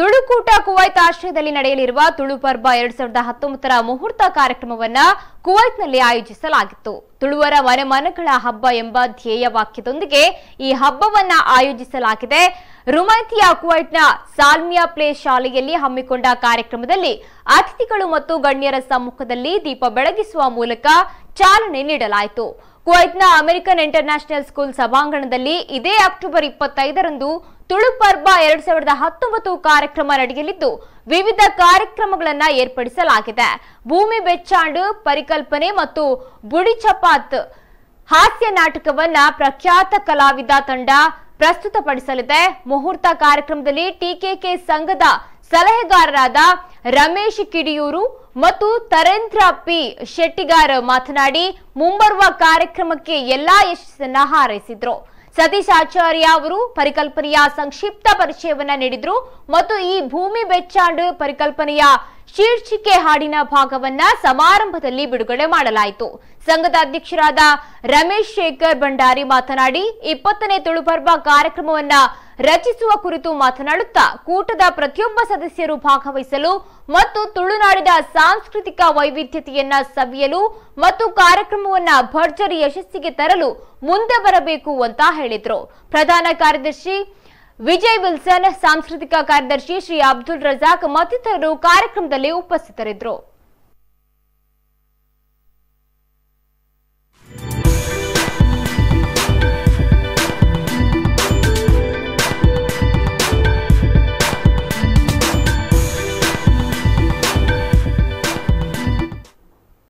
Tulu Koota Kuwait ಆಶ್ರಯದಲ್ಲಿ ನಡೆಯಲಿರುವ ತುಳು ಪರ್ಬ ಎರಡ್ ಸಾವಿರದ ಹತ್ತೊಂಬತ್ತರ ಮುಹೂರ್ತ ಕಾರ್ಯಕ್ರಮವನ್ನ ಕುವೈತ್ನಲ್ಲಿ ಆಯೋಜಿಸಲಾಗಿತ್ತು ತುಳುವರ ಮನಗಳ ಹಬ್ಬ ಎಂಬ ಧ್ಯೇಯ ವಾಕ್ಯದೊಂದಿಗೆ ಈ ಹಬ್ಬವನ್ನ ಆಯೋಜಿಸಲಾಗಿದೆ ರುಮಾಯ್ತಿ ಅಕ್ವೈಟ್ನ ಸಾಲ್ಮಿಯಾ ಪ್ಲೇ ಶಾಲೆಯಲ್ಲಿ ಹಮ್ಮಿಕೊಂಡ ಕಾರ್ಯಕ್ರಮದಲ್ಲಿ ಅತಿಥಿಗಳು ಮತ್ತು ಗಣ್ಯರ ಸಮ್ಮುಖದಲ್ಲಿ ದೀಪ ಬೆಳಗಿಸುವ ಮೂಲಕ ಚಾಲನೆ ನೀಡಲಾಯಿತು ಕುವೈತ್ನ ಅಮೆರಿಕನ್ ನ್ಯಾಷನಲ್ ಸ್ಕೂಲ್ ಸಭಾಂಗಣದಲ್ಲಿ ಇದೇ ಅಕ್ಟೋಬರ್ ಇಪ್ಪತ್ತೈದರಂದು ತುಳು ಪರ್ಬ ಎರಡ್ ಸಾವಿರದ ಹತ್ತೊಂಬತ್ತು ಕಾರ್ಯಕ್ರಮ ನಡೆಯಲಿದ್ದು ವಿವಿಧ ಕಾರ್ಯಕ್ರಮಗಳನ್ನು ಏರ್ಪಡಿಸಲಾಗಿದೆ ಭೂಮಿ ಬೆಚ್ಚಾಂಡು ಪರಿಕಲ್ಪನೆ ಮತ್ತು ಬುಡಿಚಪಾತ್ ಹಾಸ್ಯ ನಾಟಕವನ್ನ ಪ್ರಖ್ಯಾತ ಕಲಾವಿದ ತಂಡ ಪ್ರಸ್ತುತಪಡಿಸಲಿದೆ ಮುಹೂರ್ತ ಕಾರ್ಯಕ್ರಮದಲ್ಲಿ ಟಿಕೆಕೆ ಸಂಘದ ಸಲಹೆಗಾರರಾದ ರಮೇಶ್ ಕಿಡಿಯೂರು ಮತ್ತು ತರೇಂದ್ರ ಪಿ ಶೆಟ್ಟಿಗಾರ್ ಮಾತನಾಡಿ ಮುಂಬರುವ ಕಾರ್ಯಕ್ರಮಕ್ಕೆ ಎಲ್ಲಾ ಯಶಸ್ಸನ್ನ ಹಾರೈಸಿದ್ರು ಸತೀಶ್ ಆಚಾರ್ಯ ಅವರು ಪರಿಕಲ್ಪನೆಯ ಸಂಕ್ಷಿಪ್ತ ಪರಿಚಯವನ್ನ ನೀಡಿದ್ರು ಮತ್ತು ಈ ಭೂಮಿ ಬೆಚ್ಚಾಂಡು ಪರಿಕಲ್ಪನೆಯ ಶೀರ್ಷಿಕೆ ಹಾಡಿನ ಭಾಗವನ್ನ ಸಮಾರಂಭದಲ್ಲಿ ಬಿಡುಗಡೆ ಮಾಡಲಾಯಿತು ಸಂಘದ ಅಧ್ಯಕ್ಷರಾದ ರಮೇಶ್ ಶೇಖರ್ ಭಂಡಾರಿ ಮಾತನಾಡಿ ಇಪ್ಪತ್ತನೇ ತುಳುಪರ್ವ ಕಾರ್ಯಕ್ರಮವನ್ನ ರಚಿಸುವ ಕುರಿತು ಮಾತನಾಡುತ್ತಾ ಕೂಟದ ಪ್ರತಿಯೊಬ್ಬ ಸದಸ್ಯರು ಭಾಗವಹಿಸಲು ಮತ್ತು ತುಳುನಾಡಿನ ಸಾಂಸ್ಕೃತಿಕ ವೈವಿಧ್ಯತೆಯನ್ನ ಸವಿಯಲು ಮತ್ತು ಕಾರ್ಯಕ್ರಮವನ್ನ ಭರ್ಜರಿ ಯಶಸ್ಸಿಗೆ ತರಲು ಮುಂದೆ ಬರಬೇಕು ಅಂತ ಹೇಳಿದರು ಪ್ರಧಾನ ಕಾರ್ಯದರ್ಶಿ ವಿಜಯ್ ವಿಲ್ಸನ್ ಸಾಂಸ್ಕೃತಿಕ ಕಾರ್ಯದರ್ಶಿ ಶ್ರೀ ಅಬ್ದುಲ್ ರಜಾಕ್ ಮತ್ತಿತರರು ಕಾರ್ಯಕ್ರಮದಲ್ಲಿ ಉಪಸ್ಥಿತರಿದ್ದರು